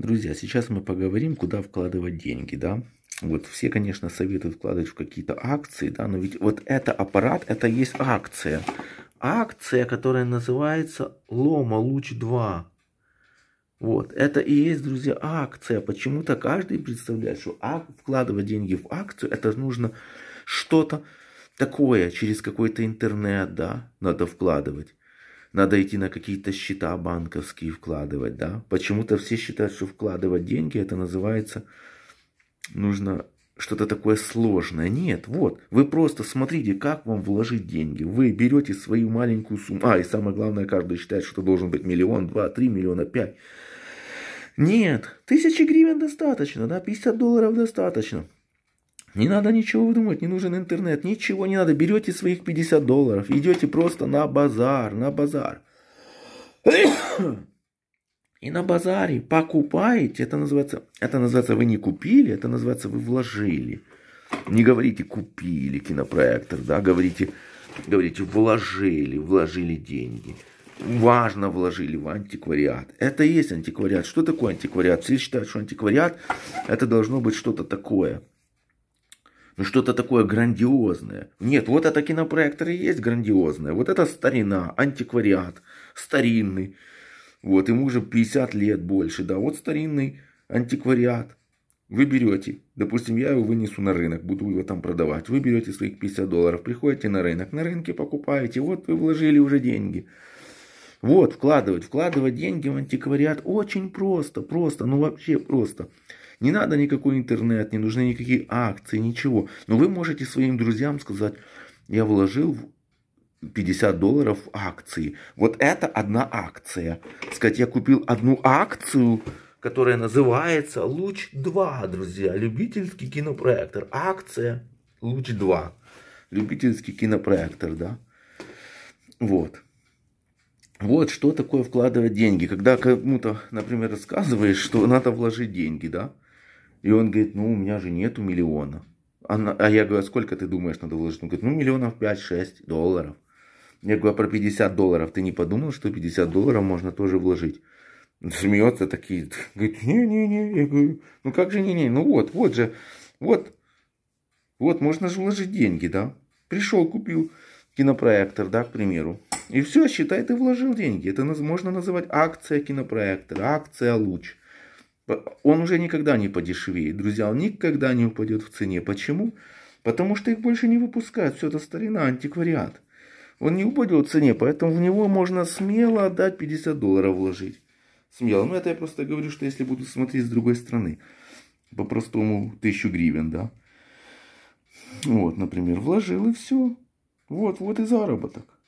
Друзья, сейчас мы поговорим, куда вкладывать деньги, да. Вот все, конечно, советуют вкладывать в какие-то акции, да, но ведь вот это аппарат, это есть акция. Акция, которая называется Лома Луч 2. Вот, это и есть, друзья, акция. Почему-то каждый представляет, что вкладывать деньги в акцию, это нужно что-то такое, через какой-то интернет, да, надо вкладывать надо идти на какие-то счета банковские вкладывать, да. Почему-то все считают, что вкладывать деньги, это называется, нужно что-то такое сложное. Нет, вот, вы просто смотрите, как вам вложить деньги. Вы берете свою маленькую сумму. А, и самое главное, каждый считает, что должен быть миллион, два, три миллиона, пять. Нет, тысячи гривен достаточно, да, 50 долларов достаточно. Не надо ничего выдумывать, не нужен интернет, ничего не надо. Берете своих 50 долларов, идете просто на базар, на базар. И на базаре покупаете, это называется, это называется вы не купили, это называется вы вложили. Не говорите купили кинопроектор, да, говорите, говорите вложили, вложили деньги. Важно вложили в антиквариат. Это и есть антиквариат. Что такое антиквариат? Все считают, что антиквариат это должно быть что-то такое – ну что-то такое грандиозное. Нет, вот это кинопроектор и есть грандиозное. Вот это старина, антиквариат, старинный. Вот, ему уже 50 лет больше, да, вот старинный антиквариат. Вы берете, допустим, я его вынесу на рынок, буду его там продавать. Вы берете своих 50 долларов, приходите на рынок, на рынке покупаете, вот вы вложили уже деньги. Вот, вкладывать, вкладывать деньги в антиквариат очень просто, просто, ну вообще просто. Не надо никакой интернет, не нужны никакие акции, ничего. Но вы можете своим друзьям сказать, я вложил 50 долларов в акции. Вот это одна акция. Сказать, я купил одну акцию, которая называется «Луч-2», друзья. Любительский кинопроектор. Акция «Луч-2». Любительский кинопроектор, да. Вот. Вот что такое вкладывать деньги. Когда кому-то, например, рассказываешь, что надо вложить деньги, да, и он говорит, ну, у меня же нету миллиона. Она, а я говорю, а сколько ты думаешь надо вложить? Он говорит, ну, миллионов 5-6 долларов. Я говорю, а про 50 долларов ты не подумал, что 50 долларов можно тоже вложить? смеется такие, говорит, не-не-не. Я говорю, ну как же не-не? Ну вот, вот же, вот, вот, можно же вложить деньги, да? Пришел, купил кинопроектор, да, к примеру. И все, считай, ты вложил деньги. Это можно называть акция кинопроектора, акция луч. Он уже никогда не подешевеет, друзья, он никогда не упадет в цене. Почему? Потому что их больше не выпускают, все это старина, антиквариат. Он не упадет в цене, поэтому в него можно смело отдать 50 долларов вложить. Смело. Ну, это я просто говорю, что если буду смотреть с другой стороны. По-простому, тысячу гривен, да. Вот, например, вложил и все. Вот, вот и заработок.